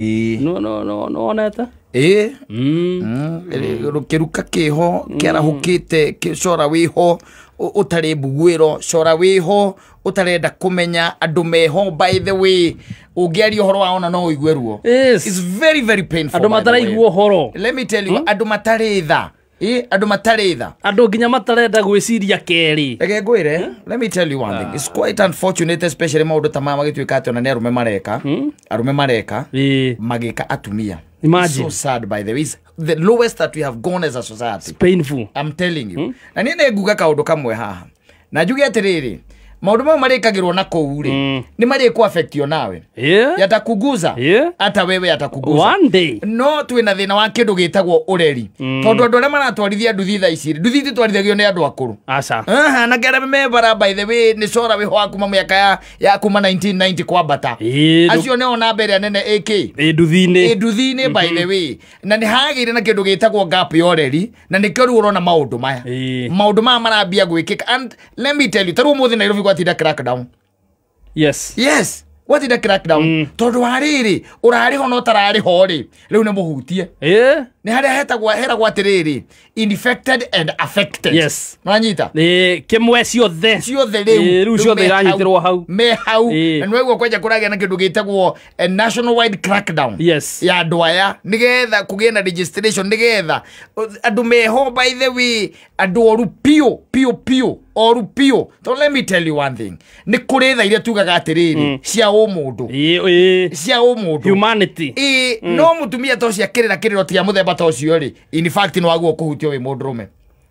no ä kä ruka kä ho kä arahå kä te cora wä ho å tarä mbuguä ro cora wä ho å tarenda kå menya andå meho by the way å ngä aria å horo waona no å igue ruo mataraigua å horo andå matarä tha ä andå matarä tha andå nginya matarenda gwä kerä rege ngwä re hmm? let me tell you one thing it's quite unfortunate especially maå ndå ta maya magä tuä ka atä ona nä arå me mareka hmm? arå me mareka magä ka atumia Imagine. It's so sad by the way. It's the lowest that we have gone as a society. It's painful. I'm telling you. Hmm? Na niä nä nguga kaå ndå kamwe haha. Na njuge atä rä maundu mau marikagirwo na kuu ri mm. ni marikuafektio nawe yeah. yatakuguza yeah. ata wewe yatakuguza no twina thina wa kindu gitagwo ureri mm. tondu andu aria maratwarithia nduthi tha ici nduthi ititwarithagio ni andu akuru anake aria bara by the way ni cora wiho akuma miaka ya, ya kuma 1990 kwa kwambata acio ni ona mbere nene ak e inä nduthi-inä by the mm-hmm. way na nä hagä na kä ndå gä gap ya ũreri na nä kä rä u å rona maå ndå maya maå ndå maya marambia gwä kä ka tarä u må thä what is the crackdown yes yes what is the crackdown mm. tondu wa ho no tarari ho ri riu ni muhutie eh nä harä a heragwo atä rä rä infected and affected yes manyita kä mwe ciothe ciothe rä u ciothe iranyitä rwo hau me hau ee. na nä waigua kwenja kå ragä na kä ndå gä eh, national wide crackdown yes ya andå aya nä getha kå gä na registration nä getha uh, andå meho by the way andå oru piå piå piå oru piå to let me tell you one thing nä kå rä tha iria tugaga atä rä rä cia å må ndå cia å må ndå no må tumia to ciakä rä ra kä rä ro tia må bata ucio ri in fact no agwo kuhutio wi mudrume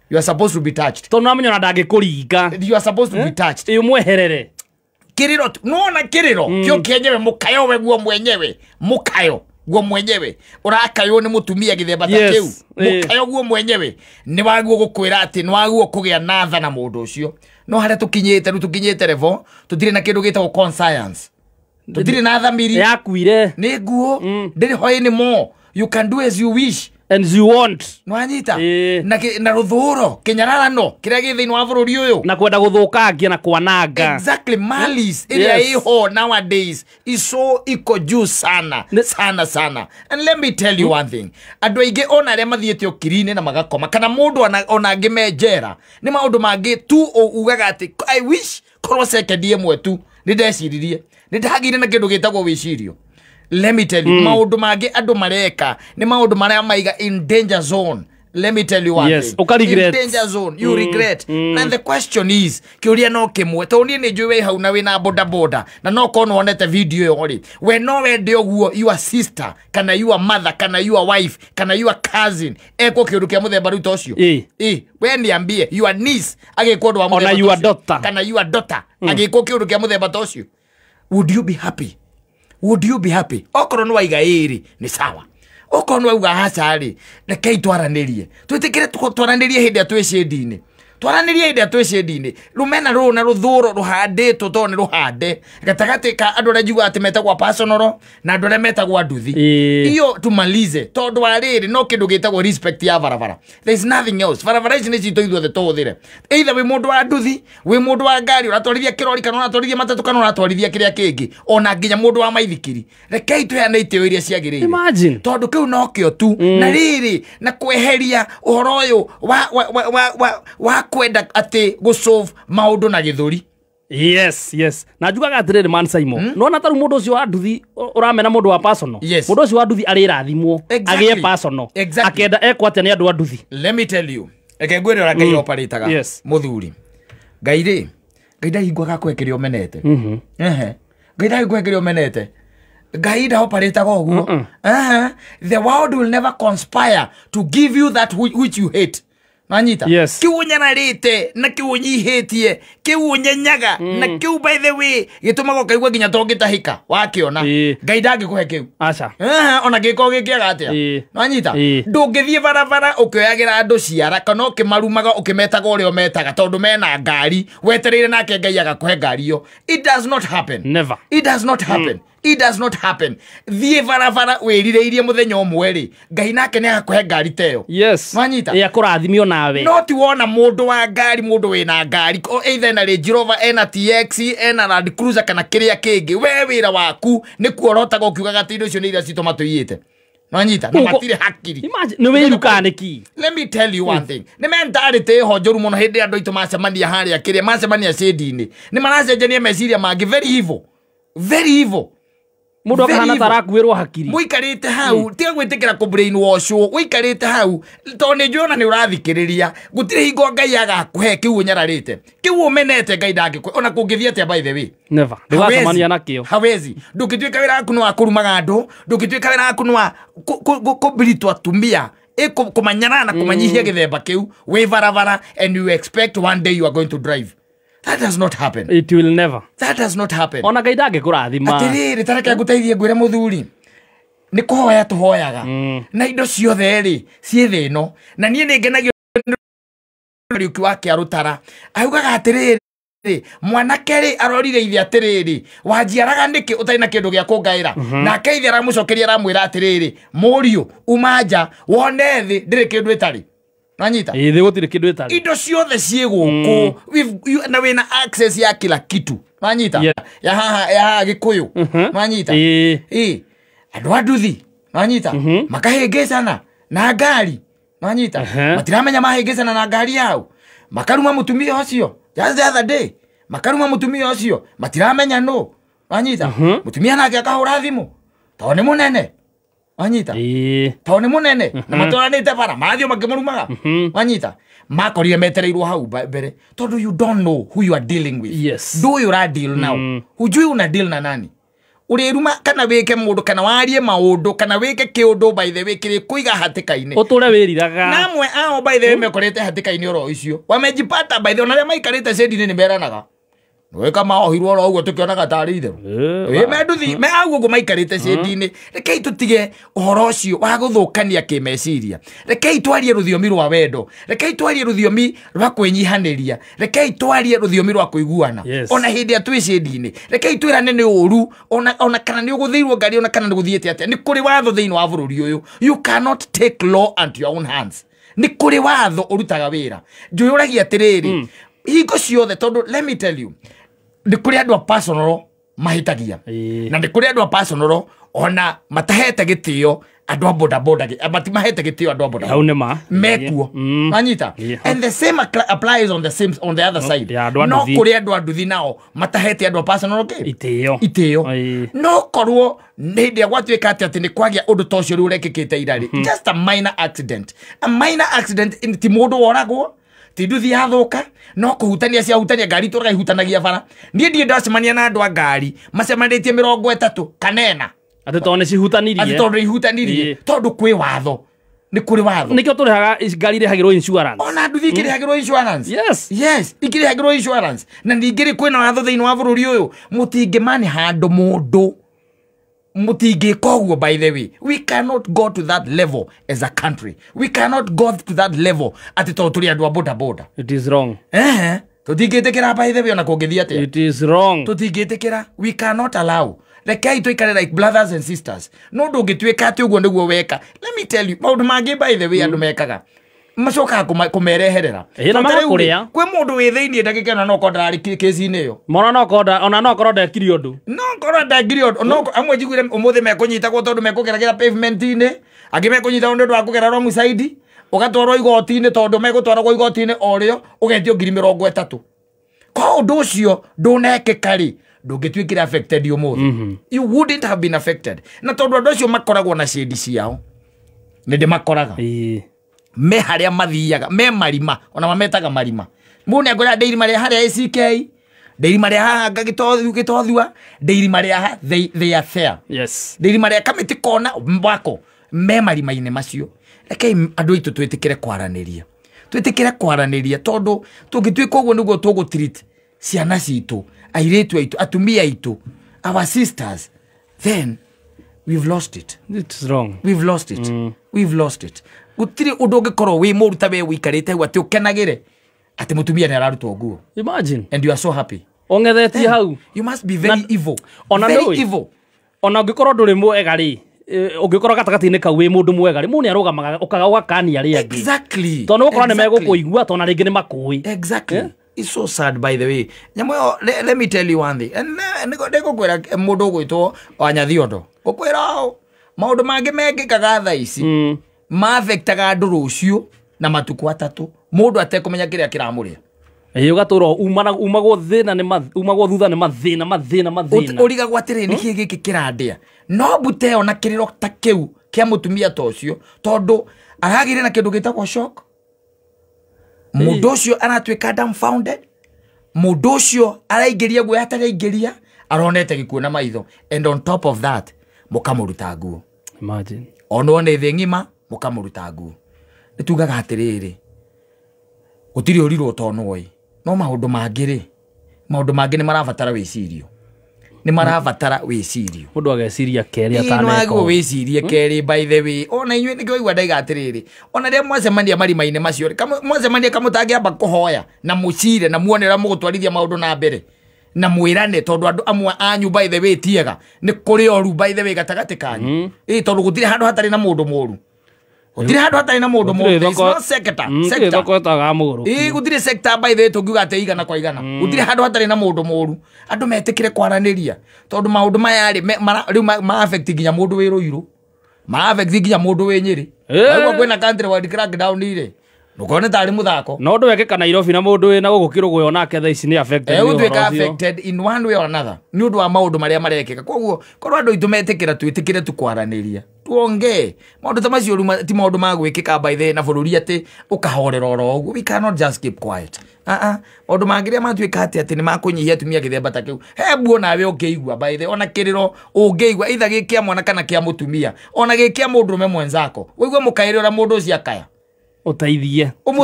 you are supposed to be touched tondu namenya na dage ndangikuringa you are supposed to be eh? touched imweherere kiriro nuona kiriro mm. kio kienyewe mukayo we guo mwenyewe mukayo guo mwenyewe urakaywo nä må tumia gä themba ta kä u eh. må kayo guo mwenyewe ni waguo gå kwä ni atä nä waguo kå natha na må ndå no harä a tå kinyä te revo tå tirä na kä ndå gä tagwo tå tirä na thamiri yakuire nä nguo mm. ndä rä hoä nä mo you can do as you wish and you want nwanyita eh. na na ruthuro kinyararano kiria gi thiini wa bururi uyu na kwenda guthukangia na kwananga exactly malis ile yes. iho nowadays is so iko juu sana sana sana and let me tell you one thing andu aingi ona re mathiete okirine na magakoma kana mundu ona ona me njera ni maundu mangi tu ugaga ati i wish korwo sekendi imwe tu ni ndeciririe ni dagire na kindu gitagwo wicirio let me tell you mm. maundu mangi andu mareka ni maundu maria maiga in danger zone let me tell you one yes. thing in danger zone you mm. regret mm. and the question is kiuria no kimwe to ni njuĩ wĩ hau na na boda boda na no kono nä wonete video ä yo rä we no wende å guo your sister kana your mother kana your wife kana your cousin eko kä å ndå kä a e e rä u ta å cio we nä ambie your niece agä kwo ndå wa kana your daughter mm. agä kwo kä å ndå kä a må themba ta would you be happy would you be happy okorwo nä waiga ä nä sawa okorwo nä wauga haca rekei twaranä rie twä tä kä re twaranä rie hä ndä a twä cä ndi-inä twaranirie hä ndä ä a twä ciä rumena rå na rå thå ro rå handä two tondå nä rå hande gatagatä ka andå arä a njuga atä metagwa personoro na andå arä a metagwa nduthi iyo tumalize tondå wa rä no kä ndå gä tagwo respect ya barabara there nothing else barabara ici nä citå ithuothe tå hå thä re eitha wä må ndå wa nduthi wä må ndå wa ngari å ratwarithia kä rori kana å ratwarithia matatå kana å ratwarithia kä rä a kä ngä ona nginya må ndå wa maithikiri rekei tå heana itĩo iria ciagä rä ire tondå kä u no kä o tu mm. na rä rä na kweheria å horo å yå wa, wa, wa, wa kwenda atä gå solve maå na gä yes yes na njugaga atiriri man saimo mm? nona taru mundu ucio wa nduthi uramena mundu wa personal yes. mundu ucio wa nduthi ari rathimwo exactly. agie personal exactly. akenda ekwa atia ni andu a nduthi let me tell you eke ngwire ora ngai mm. oparitaga yes. muthuri ngai ri ngai ndahingwaga kwekire omenete mm -hmm. ehe ngai ndahingwekire omenete ngai ndaoparitaga oguo mm -mm. uh -huh. the world will never conspire to give you that which you hate wanyita yes. kiunyararite na kiunyihitie kiu nyenyaga mm. na kiu by the way gitumaga ukaigua nginya tongitahika wakiona ngai dangi kuhe kiu acha aca ona giko gikiaga atia nwanyita ndungithie barabara ukioyagira ndu ciara kana ukimarumaga ukimetaga uria umetaga tondu mena ngari wetereire nake ngai agakuhe ngari iyo it does not happen never it does not happen mm it does not happen thiä barabara wä rire irie må thenya å mwe rä ngai nake nä agakåhe ngari ta ä yo manyita ä kå rathimio nawe no ti wona må ndå wa ngari må ndå wä na ngari ena Range Rover ena TX ena Land Cruiser kana kiria kingi we wira waku ni kuorota go ukiugaga ati indo cio ni ira iria cituma no nyita no matire hakiri imagine nä wä irukane ki let me tell you one mm. thing nä mentality ho njå ru må no hä ndä ä andå aitå macemania harä a kä ya a macemania cändi-inä nä maracenjania meciria mangä very evil very evil må ndå arakuä rwo hakiri må ikarä te hau tiga gwä tä kä ra kå gå ikarä te hau tondå nä njå ona nä å rathikä rä ria gå tirä hingo ngai agakå he kä u å nyararä te kä u å menete ngai ndangä kwe ona kå ngä thiä atä a bythewe ndågacemania na kä o hawezi ndå ngä tuä ka wä ra waku nä wa kå rumaga andå ndå ngä tuä ka wä ra waku nä wa kå mbiritw atumia kå manyarana na kå manyihia mm. gä themba kä u wä barabara and you expect one day you are going to drive that does not happen it will never that does not happen ona ngai ndangä kå tareke ngå teithie ngwä re må thuri nä kå hoya tå hoyaga mm. na indo ciothe rä ciä thä no na niä nä ngenagio riuki wake arå tara augaga atä mwanake rä mwanakerä arorire ithe atä rä rä wanjiaraga nä kä å tarä na kä ndå gä a kå ngaä ra mhm. nake ithe aramå cokeria aramwä ra atä rä rä må riå uma nja wone thä ndä rä kä ndå tarä wanyita ä thä gå tirä kä ndå ä tarä indo ciothe ciä gå kå na wä na access ya kila kitu wanyita yeah. ya haha ya haha gä kå yå wanyita ä e. andå a nduthi wanyita mm -hmm. makahä na ngari wanyita uh -huh. matiramenya mahä ngä cana na ngari yao makaruma må tumia å cio just the other day makaruma må tumia å cio matiramenya nå wanyita må mm -hmm. tumia nake akahå ra thimå tondå nä må nene wanyita e... Ee. tondå nä må nene mm -hmm. na matå ranä bara mathiå makä må rumaga mm -hmm. wanyita makorire metereirwo hau mbere tondå you don't know who you are dealing with yes. ndå å ura deal nao mm. hujui una deal na nani urä kana wä ke kana warie maå kana wä ke kä å ndå baithe wä kä rä kå iga hatä ka å tå re wä riraga namwe ao baithe wä mekorete hatä ka-inä oro icio wamejipata baithe ona rä a maikarä te cendinä nä meranaga weka maohirwo oro uguo tukionaga tarä itherå eh, menduthi me aguo guo maikarä te hmm. rekei tå tige å horo å cio wa gå thå kania kä meciria rekei twarie rå thiomi rwa wendo rekei twarie rå thiomi rwa kwä nyihanä ria rekei twarie rå thiomi rwa kå iguana ona hä ndä ä rekei twä rane nä å ona kana nä å ngari ona kana nä gå thiä te atä nä watho thä wa bå rå you cannot take law into your own hands nä kå watho å rutaga wä ra hingo ciothe tondå let me tell you nä kå rä andå a personal mahitagia na nä kå rä andå a personal ona matahete gä tä o andå a bodaboda matimahete gä tä o andå a nä ma mekuo mm. manyita and the same applies on the, same, on the other side no kå rä andå a nao matahete andå a personal kä itä o no korwo hä ndä ä gwatuä ka atä atä nä kwagä a å ndå ta å cio rä u rekä kä te irarä hmm. just a minor accident a minor accident ti må ndå woragwo ti nduthi yathuka no kuhutania ciahutania ngari itå raihutanagia bara niä ndiä ndacemania na andå a ngari macemanä tie mä rongo ätatå kanena atä tondå nä cihutanirie tondå ihutanirie tondå kwä watho nä kå rä watho nä kä o tå rä haga ngari rä hagä rwo ona nduthi ikä rä hagä rwo ikä rä hagä rwo na ningä rä kwä na watho thä inä wa bå rå ri å yå må tingä mane handå må ndå mutingika uguo by the way we cannot go to that level as a country we cannot go to that level ati to turi andu a boda boda it is wrong eh tutingitikira by the way ona kungithia atia it is wrong tutingitikira we cannot allow rekei tuikare like brothers and sisters no ndungituika ati uguo niguo weka let me tell you maud magi by the way andu mm. mekaga mm macokaga kũmereherera kwĩ mũndå wĩ thĩinĩ ndagä kana nokorwo ndararä käci-inĩ ä yo ona nokorwo ndekiri å nokorwo ndekiri å amwe njiguire å må thä mekå pavement-inä angä mekå nyitagwo nä wa kå gera ũgatwarwo igoti-inĩ tondũ megũtwaragwo igoti-inĩ orĩo ũgetio ngiri mĩrongo ĩtatũ kwa ũndũ ũcio ndũnekĩka ndũngĩtuĩkire affected ũmũthĩ mm -hmm. you wouldn't have been affected na tondũ andũ acio makoragwo na cĩndi ciao nĩ ndĩmakoraga me harä a mathiaga me marima ona mametaga marima må nä angå rä a ndeirima rä a harä a ck ndeirima rä a haha gä tothua ndeirima rä a thea ndeirima rä a kamä tä kona wako me marima-inä macio rekei andå aitå twä tä kä re kwaranä ria twä tä kä re kwaranä ria tondå tå ngä tuä ka å guo nä guo tå gå ciana citå airä tu aitå atumia aitå our sisters then we've lost it it's wrong we've lost it mm. we've lost it gutiri undu ungikorwo wi muruta we wikarite hau ati ukenagire ati mutumia ni ararutwo nguo imagine and you are so happy ongethetie hau you must be very Na, evil ona very no evil ona ngikorwo nduri mwega ri ungikorwo gatagati-inä kau wi mundu ndå mwega rä må arugamaga ukaga gamaga ri angi exactly gakania rä ni megukuigua nä ringi ni makui exactly yeah? is so sad by the way nyamå yo let, let me tell you one thing and gå kwä ra må ndå å gwä two wanyathi ondo ngå kwä ra å maå ndå mangä mengä kaga tha ici mm. mabektaga andå rå na matuku atatu mudu ndå atekå menya kä rä a kä ramå rä a ågatå ro umagwo thutha nä mathä na mathina na mathä na å rigagwo atä rä nä hmm? kä gä kä kä randä a no mbute ä na kä rä ro ta kä u kä a må tumia ta å cio tondå aragä re na kä ndå gä tagwo mundu ucio aratuika adam founded mundu ucio araigeria guo ria aronete gikuo na maitho and on top of that mukamuruta nguo onwo nä thä ng'ima må ruta nguo nä tugaga atä rä rä gå tirä å rirwo tonwoä no maå ndå mangä rä maå ndå mangä nä marabatara wä cirio nä marabatara wä cirie må ndå ageciria kerä wä cirie kerä by the way ona inyuä nä kä waigua ndaiga atä rä rä ona rä a mwacemania marima-inä macio mwacemania kamå tangä amba kå hoya na må cire na muone rä a må gå twarithia maå ndå na mbere na mwirane tondu andu amwe anyu by the way tiega ni kuri oru by the way gatagati kanyu mm. ä tondå gå tirä handå hatarä na må ndå må gutire handu hatari na mundu murukotaga må ru gutire tå ngiuga atä igana kwa igana mm. gutire handu hatari na mundu muru andu metikire kwaraniria tondu maundu maya ri riu maafect nginya mundu wi ruiru maafect nginya mundu wi nyiri agua kwina country world crackdown ri ndukone tarä må thako no ndå weke kana irobi na må ndå wä na gå gå kä rå gå onake tha ici nä nä å ndå wa maå ndå marä a marekeka koguo korwo andå aitå metä kä ra twä tä kä re tå kwaranä ria tuonge maå ndå ta macio rä ti maå ndå magwä kä ka baithe na bururi ati ukahorera oro ogu we cannot just keep quiet ah, ah. maå ndå mangä rä a matuä ka atä atä nä makå atumia gä themba ta kä u hebuo nawe å ngä igua baithe ona kiriro rä ro å ngä igua mwana kana kia mutumia ona gä kä a me mwenzako wä igua må kaä rä å rä a må ndå akaya å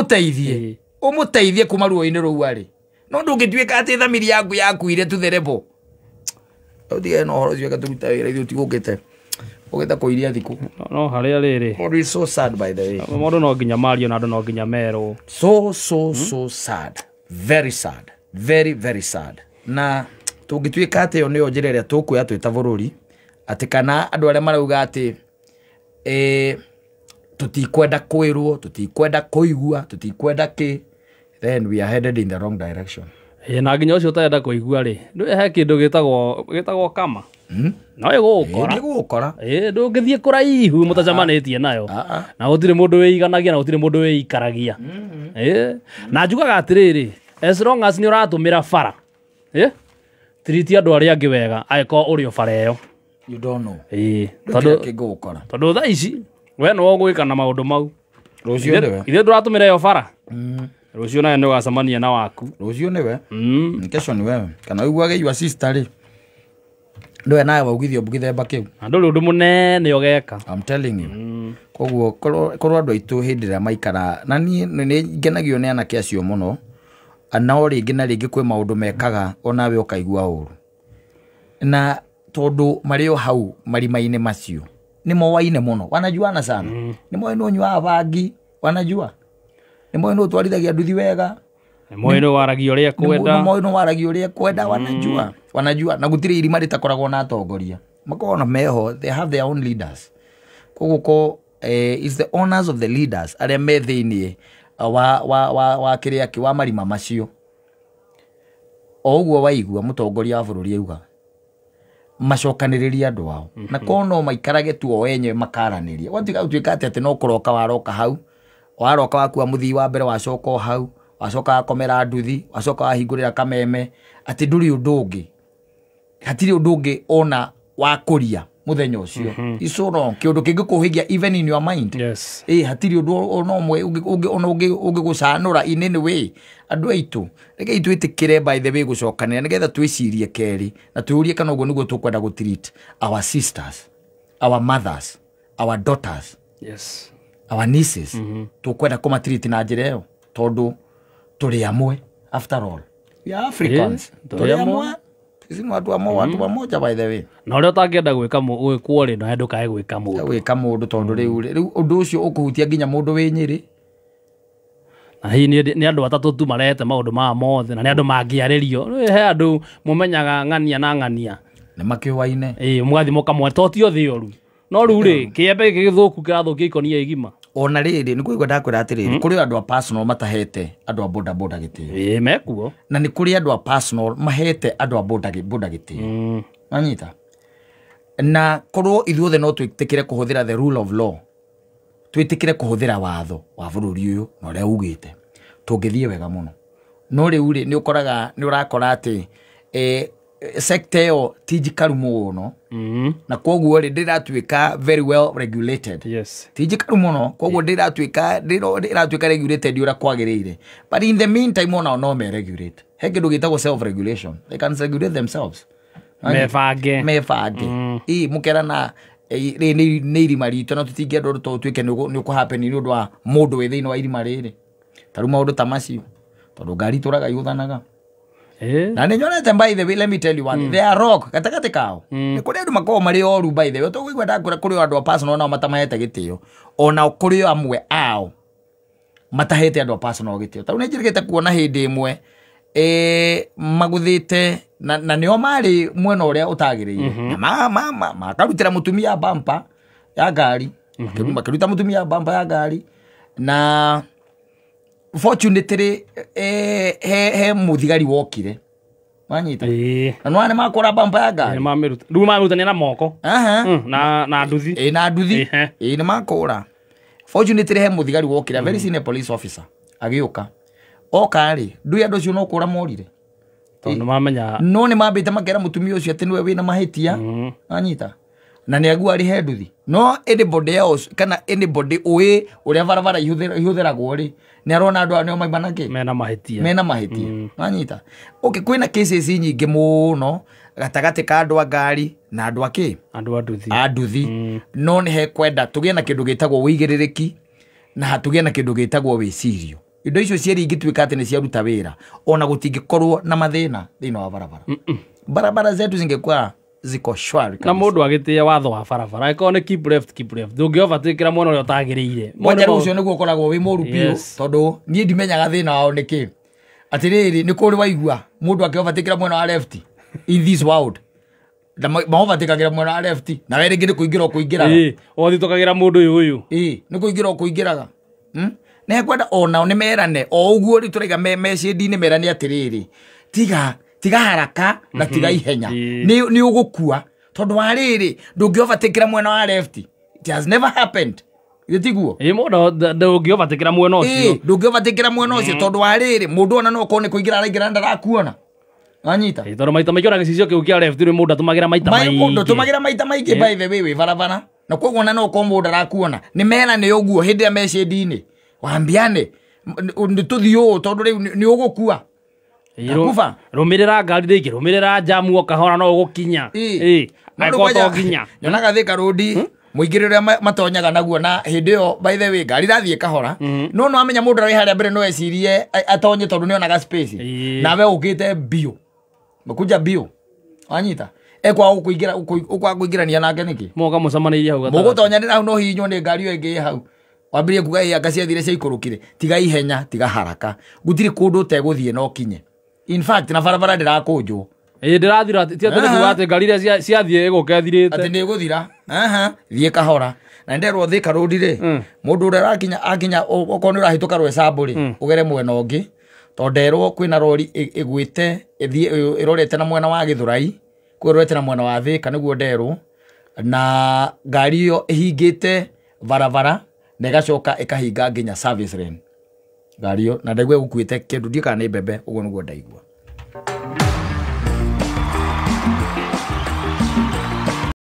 teithie å kuma ruo ini rå u arä no ndå ngä tuä ka thamiri yaku yakuire tutherebo tigana å horo cio gatå ruta wä ra ithuä ugitha iria thiku no haria riri oh, so sad by the way mundu no nginya mario na andu no nginya merwo so so hmm? so sad very sad very very sad na tungituika atä ä yo nä yo njä ra ä rä a tå kuoya twä ta bå rå ri atä kana andå arä a marauga atä e, tå tikwenda kwä rwo tå tikwenda kå igua tå tikwenda kä then we are headed in the wrong direction na nginya å cio å tarenda kå igua rä he kä ndå gä tagwo kama Hmm? no ä gå kora nä gå kora ndå nayo ah, ah. na gå tirä må na gå tirä må ndå na njugaga atä rä rä nä å ratå mä ra bara tiriti andå arä a angä wega agäkorwo å rä o bara ä yo tondå tha ici we no gwä ka na maå mau ithuä ndå ratå mä yo bara mm. rå cio nawe nä å na waku rå cio nä kesho nä wewe kana å iguagä iwa rä ndå nawe waugithio githemba kiu na ndå rä munene ndå i'm telling you mm. koguo korwo andu aitu hä ndä maikara na niä ni ngenagio ni anake acio muno no no na rä ngä kwä maå ndå mekaga onawe å kaigua å na tondu marä o hau marima-inä macio ni mowaine muno wanajua na sana ni moyo moä nä bangi wanajua ni moyo nä å twarithagia nduthi wega ni moyo waragia å rä a kwenda moä nä waragia å rä kwenda mm. wanajua mm wanajua na gutire irima ritakoragwo na atongoria makoragwo na meho they have their own leaders koguo ko eh, is the owners of the leaders arĩa me thĩinĩ eh, wa wa wa wa kĩrĩa kĩ wa marima macio o ũguo waigua mũtongoria wa bũrũri auga macokanĩrĩria andũ ao mm -hmm. na mhm. korwo no maikarage tu o enyewe makaranĩria gwatiga gũtuĩka atĩ atĩ no kũroka waroka hau waroka wakua mũthii wa mbere wacoka o hau wacoka wakomera nduthi wacoka wahingũrĩra kameme atĩ ndũrĩ ũndũ ũngĩ hatirä å ndå ngä ona wakåria må thenya å cio mhm. icono kä å ndå kä ngä kå hä gia even in your mind yes. ä hatirä å ndå ona mwe ona å ngä gå canå ra inini wä andå aitå reke itwä tä kä re by the way gå cokanä nä getha twä cirie kerä na twä å rie kana å guo nä guo tå kwenda gå treat our sisters our mothers our daughters yes. our nieces mm tå kwenda kå matreat na njä ra ä yo tondå tå rä amwe after all we are africans yes. tå rä amwe ici mwatu amwe watu wamoja mm. by the way na uria utangenda gwika gwikwo ri na ndu kae gwika mundu u å ndå å cio å kå hutia nginya må mundu wi nyiri na hihi nä andå atatå tu marete maå ndå ma mothe na nä andå mangä arä rio he andå må menyaga ng'ania na ng'ania nä makä waine ä må gathiä må kamwetotio thä oru no rä u rä kä embe gä gä thå ku kä rathå kia ikonia igima ona rä rä nä ndakwira atiri ndakwä ra atä hmm? rä kå rä andå a matahete andå a boda gä tä ä mekuo na nä kå rä andå a mahete andå a boda gä tä mm. anyita na korwo ithuothe no twä tä kä re kå hå thä ra the rule of law twä tä kä re kå hå thä ra watho wa bå rå ri å yå na å rä a ugä te tå ngä thiä wega må no no rä u ukoraga ni urakora ati nä å rakora atä sekta ĩyo ti njikaru må mm mm-hmm. na koguo rĩ very well regulated yes. ti njikaru mũno koguo ndĩratuĩka ndĩratuĩka regulated ũrĩa kwagĩrĩire but in the meantime onao no me regulate he kĩndũ gĩtagwo self regulation they can regulate themselves mebange mebange mm. na mũkerana rĩ nĩ irima ritũ na tũtingĩenda ũndũ to ũtuĩke nĩ ndå nĩ ũndũ wa mũndũ wĩ thĩinĩ wa irima rĩrĩ tarĩu maũndũ ta macio tondũ ngari itũraga ihũthanaga Eh? na nä nyonete by the let me tell you one mm. they are rock gatagatä kao mm. nä kå rä andå makoragwo marä oru by the way tå guigua ndakå kå rä o andå a personal nao matamaete gä tä o ona kå rä o amwe ao matahete andå a personal gä tä o tarä u nä njä te kuona hä ndä ä mwe e, maguthite na, na nio mari mwena uria utagiriire mm -hmm. ma, ma, ma, makarutira mutumia bampa ya ngari mm-hmm. makiruta mm -hmm. mutumia bampa ya ngari na fortune tiri he he muthigari wokire wanyita na nwane makora bamba ya ngari riu mamirutania na moko hm, na nduthi na nduthi ĩ nĩ makũra fortune tiri he muthigari wokire very mm. senior police officer agiuka oka rĩ ndui andũ acio no kũra morire no nĩ mambĩte makera mũtumia ũcio atĩ nĩwe wĩna mahĩtia mm-hmm. anyita na nä agua arä he nduthi no anybody else kana anybody å å rä a barabara ihå rä nä arona andå anä o maima nakä mena mahätia mena mahätia nanyita mm. okay, kwä na cases nyingä må no gatagatä ka andå a ngari na andå akä andå anduthi anduthi mm. no nä hekwenda tå gä na kä ndå gä tagwo wä igä rä rä ki na tå gä na kä ndå gä tagwo wä cirio indo icio cierä ingä tuä ka atä nä ciaruta wä ra ona gå tingä korwo na mathä na thä inä wa barabara barabara zetu zingä kwaa ziko shwari na må agitia watho wa barabara angä korwo keep left keep left kä ra mwena å rä a å tagä rä ire mwenya rä cio nä guo å koragwo wä må ru biå tondå niä ndimenyaga thä wao nä kä atä rä waigua må ndå akä obatä kä wa left in this world maobatäkagä mwena wa left na werä ngä nä kå ingä ra kå ingä raga othitåkagä ra må ndå å yå ä nä kå ingä ra kå ingä raga hmm? nekwenda onao nä merane o å guo rä me raiga ni merane atiriri tiga tiga haraka na mhm. tiga ihenya nä å gå kua tondå wa rä rä ndå ngä obatä mwena wa left it has never happened gitiguo ä må no ndå ngä obatä kä ra mwena å cio ndå ngä obatä kä ra mwena å cio mhm. tondå wa rä rä må ndå ona no korwo nä kå ingä ra araingä ra ndarakuona anyita tondå maita maingä ona gä cicio kä u kä a rä må ndå atå magä ra maita maingä ndå tå magä ra maita maingä baithe wä wä barabara na koguo ona no korwo må ndå ndarakuona nä mera nä å guo hä ndä ä rä a mecä inä wambiane nä tå thiå tondå rä u nä å gå kua rumirira ngari ringi rumirira jamu okahora no ugukinya nginya nyonaga thika rudi muingirire hmm? matonyaga naguo na hindi iyo by the way ngari rathiä kahora hmm. no no amenya må ndå arä harä a mbere no ecirie atonye tondå nä onaga space nawe å kä te biå kunja biå wanyita ekwaga gå kå ingä ra ukwaga kå ingä rania nake nä kä moga må cemanäirie hau må gå tonyanä ra hau no hinywo nä ngari yo ä hau wambä rie kuga ä kasi ciathire ciaikå rå kire tiga ihenya tiga haraka Gutiri tirä tegu ndå å kinye in fact na barabara ndirakũnjwo ä ndärathira tiatånäkuatä ngari iria ciathiä gå kethirä te atä nä gå thira thiä kahora na nä nderwo thä karå ndi rä må ndå å rä a akinya okorwo nä å rahätå ka rwecambå rä hmm. å gere mwena å ngä tondå nderwo kwä na rori ĩgwä te ä rorete na mwena wa gä thå rai kwä rorete na mwena wa thä ka nä guo nderwo na ngari ä yo ä hingä te barabara na ĩgacoka ĩkahinga nginya service lane ngari na ndaigua gukuite kindu ndie kana ni mbembe uguo niguo ndaigua